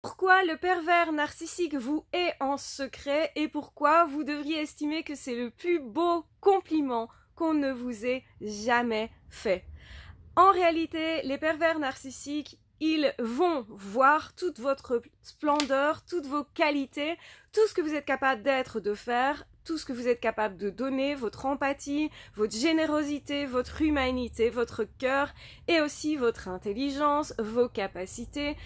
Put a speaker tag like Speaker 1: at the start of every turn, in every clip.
Speaker 1: Pourquoi le pervers narcissique vous hait en secret et pourquoi vous devriez estimer que c'est le plus beau compliment qu'on ne vous ait jamais fait. En réalité, les pervers narcissiques, ils vont voir toute votre splendeur, toutes vos qualités, tout ce que vous êtes capable d'être, de faire, tout ce que vous êtes capable de donner, votre empathie, votre générosité, votre humanité, votre cœur et aussi votre intelligence, vos capacités,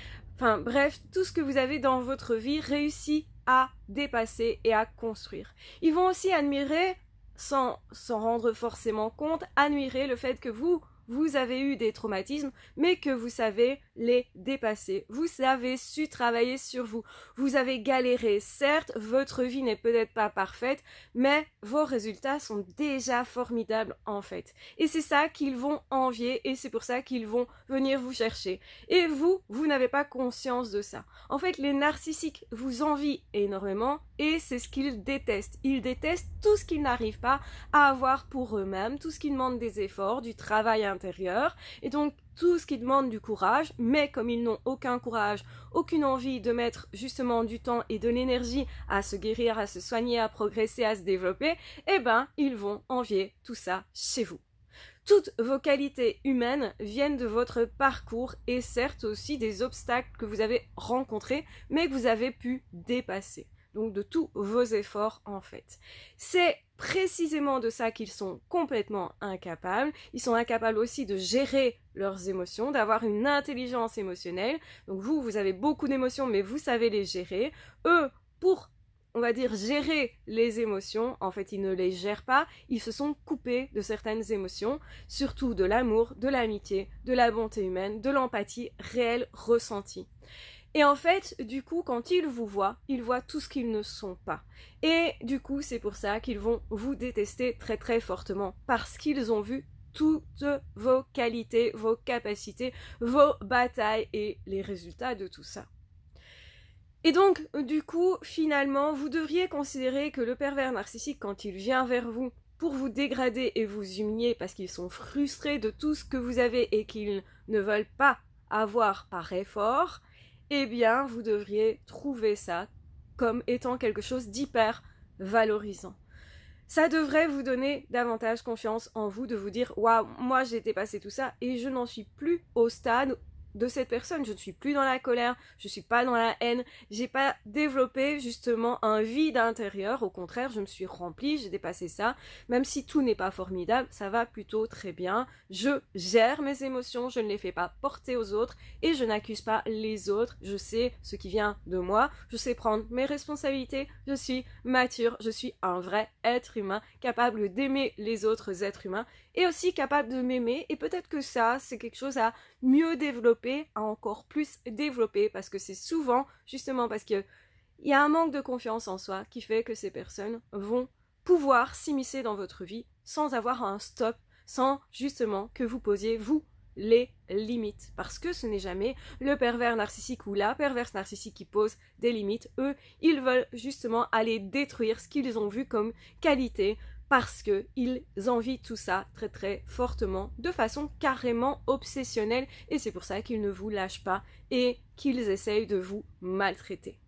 Speaker 1: bref, tout ce que vous avez dans votre vie réussi à dépasser et à construire. Ils vont aussi admirer, sans s'en rendre forcément compte, admirer le fait que vous vous avez eu des traumatismes, mais que vous savez les dépasser. Vous avez su travailler sur vous. Vous avez galéré. Certes, votre vie n'est peut-être pas parfaite, mais vos résultats sont déjà formidables en fait. Et c'est ça qu'ils vont envier et c'est pour ça qu'ils vont venir vous chercher. Et vous, vous n'avez pas conscience de ça. En fait, les narcissiques vous envient énormément et c'est ce qu'ils détestent. Ils détestent tout ce qu'ils n'arrivent pas à avoir pour eux-mêmes, tout ce qui demande des efforts, du travail intérieur, et donc tout ce qui demande du courage, mais comme ils n'ont aucun courage, aucune envie de mettre justement du temps et de l'énergie à se guérir, à se soigner, à progresser, à se développer, eh ben, ils vont envier tout ça chez vous. Toutes vos qualités humaines viennent de votre parcours et certes aussi des obstacles que vous avez rencontrés, mais que vous avez pu dépasser donc de tous vos efforts en fait. C'est précisément de ça qu'ils sont complètement incapables. Ils sont incapables aussi de gérer leurs émotions, d'avoir une intelligence émotionnelle. Donc vous, vous avez beaucoup d'émotions, mais vous savez les gérer. Eux, pour on va dire, gérer les émotions. En fait, ils ne les gèrent pas. Ils se sont coupés de certaines émotions, surtout de l'amour, de l'amitié, de la bonté humaine, de l'empathie réelle ressentie. Et en fait, du coup, quand ils vous voient, ils voient tout ce qu'ils ne sont pas. Et du coup, c'est pour ça qu'ils vont vous détester très très fortement, parce qu'ils ont vu toutes vos qualités, vos capacités, vos batailles et les résultats de tout ça. Et donc, du coup, finalement, vous devriez considérer que le pervers narcissique, quand il vient vers vous pour vous dégrader et vous humilier parce qu'ils sont frustrés de tout ce que vous avez et qu'ils ne veulent pas avoir par effort, eh bien, vous devriez trouver ça comme étant quelque chose d'hyper valorisant. Ça devrait vous donner davantage confiance en vous, de vous dire Waouh, moi j'ai dépassé tout ça et je n'en suis plus au stade de cette personne. Je ne suis plus dans la colère, je ne suis pas dans la haine, j'ai pas développé justement un vide intérieur. Au contraire, je me suis remplie, j'ai dépassé ça. Même si tout n'est pas formidable, ça va plutôt très bien. Je gère mes émotions, je ne les fais pas porter aux autres et je n'accuse pas les autres. Je sais ce qui vient de moi, je sais prendre mes responsabilités, je suis mature, je suis un vrai être humain capable d'aimer les autres êtres humains et aussi capable de m'aimer. Et peut-être que ça, c'est quelque chose à mieux développer à encore plus développer, parce que c'est souvent justement parce qu'il y a un manque de confiance en soi qui fait que ces personnes vont pouvoir s'immiscer dans votre vie sans avoir un stop, sans justement que vous posiez, vous, les limites. Parce que ce n'est jamais le pervers narcissique ou la perverse narcissique qui pose des limites. Eux, ils veulent justement aller détruire ce qu'ils ont vu comme qualité, parce qu'ils envient tout ça très très fortement, de façon carrément obsessionnelle, et c'est pour ça qu'ils ne vous lâchent pas et qu'ils essayent de vous maltraiter.